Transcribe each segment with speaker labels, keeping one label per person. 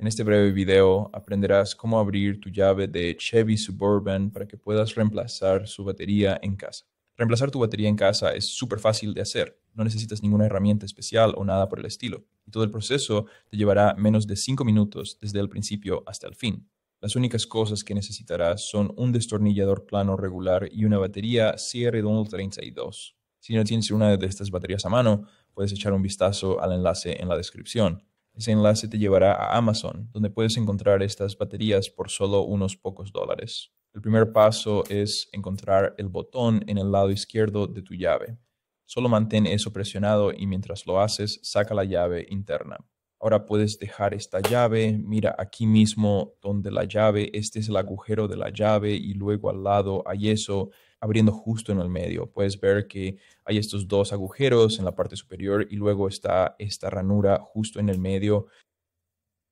Speaker 1: En este breve video aprenderás cómo abrir tu llave de Chevy Suburban para que puedas reemplazar su batería en casa. Reemplazar tu batería en casa es súper fácil de hacer, no necesitas ninguna herramienta especial o nada por el estilo, y todo el proceso te llevará menos de 5 minutos desde el principio hasta el fin. Las únicas cosas que necesitarás son un destornillador plano regular y una batería cr 32 Si no tienes una de estas baterías a mano, puedes echar un vistazo al enlace en la descripción. Ese enlace te llevará a Amazon, donde puedes encontrar estas baterías por solo unos pocos dólares. El primer paso es encontrar el botón en el lado izquierdo de tu llave. Solo mantén eso presionado y mientras lo haces, saca la llave interna. Ahora puedes dejar esta llave, mira aquí mismo donde la llave, este es el agujero de la llave y luego al lado hay eso abriendo justo en el medio. Puedes ver que hay estos dos agujeros en la parte superior y luego está esta ranura justo en el medio.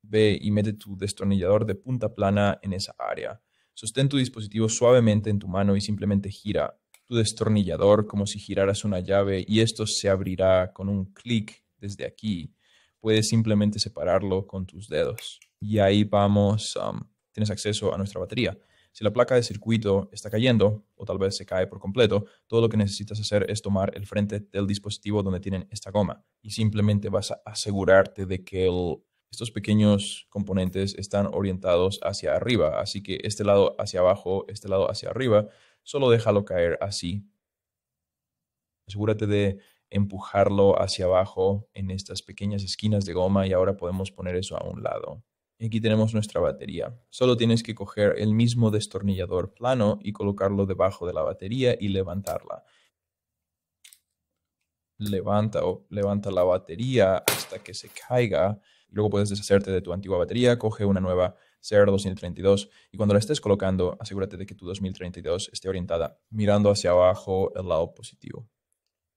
Speaker 1: Ve y mete tu destornillador de punta plana en esa área. Sostén tu dispositivo suavemente en tu mano y simplemente gira tu destornillador como si giraras una llave y esto se abrirá con un clic desde aquí. Puedes simplemente separarlo con tus dedos. Y ahí vamos, um, tienes acceso a nuestra batería. Si la placa de circuito está cayendo, o tal vez se cae por completo, todo lo que necesitas hacer es tomar el frente del dispositivo donde tienen esta goma y simplemente vas a asegurarte de que estos pequeños componentes están orientados hacia arriba, así que este lado hacia abajo, este lado hacia arriba, solo déjalo caer así. Asegúrate de empujarlo hacia abajo en estas pequeñas esquinas de goma y ahora podemos poner eso a un lado. Aquí tenemos nuestra batería. Solo tienes que coger el mismo destornillador plano y colocarlo debajo de la batería y levantarla. Levanta o levanta la batería hasta que se caiga. Luego puedes deshacerte de tu antigua batería, coge una nueva CR232 y cuando la estés colocando, asegúrate de que tu 2032 esté orientada mirando hacia abajo el lado positivo.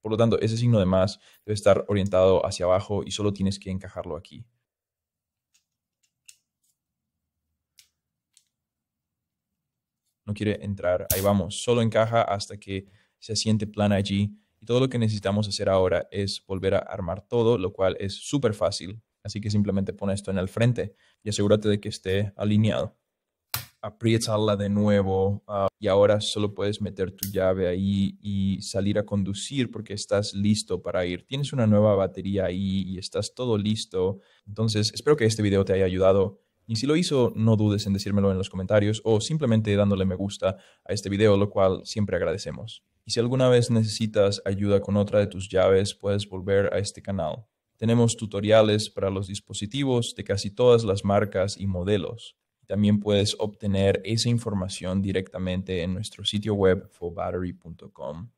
Speaker 1: Por lo tanto, ese signo de más debe estar orientado hacia abajo y solo tienes que encajarlo aquí. no quiere entrar, ahí vamos, solo encaja hasta que se siente plana allí. Y todo lo que necesitamos hacer ahora es volver a armar todo, lo cual es súper fácil. Así que simplemente pone esto en el frente y asegúrate de que esté alineado. Apriétala de nuevo ah, y ahora solo puedes meter tu llave ahí y salir a conducir porque estás listo para ir. Tienes una nueva batería ahí y estás todo listo. Entonces, espero que este video te haya ayudado. Y si lo hizo, no dudes en decírmelo en los comentarios o simplemente dándole me gusta a este video, lo cual siempre agradecemos. Y si alguna vez necesitas ayuda con otra de tus llaves, puedes volver a este canal. Tenemos tutoriales para los dispositivos de casi todas las marcas y modelos. También puedes obtener esa información directamente en nuestro sitio web forbattery.com.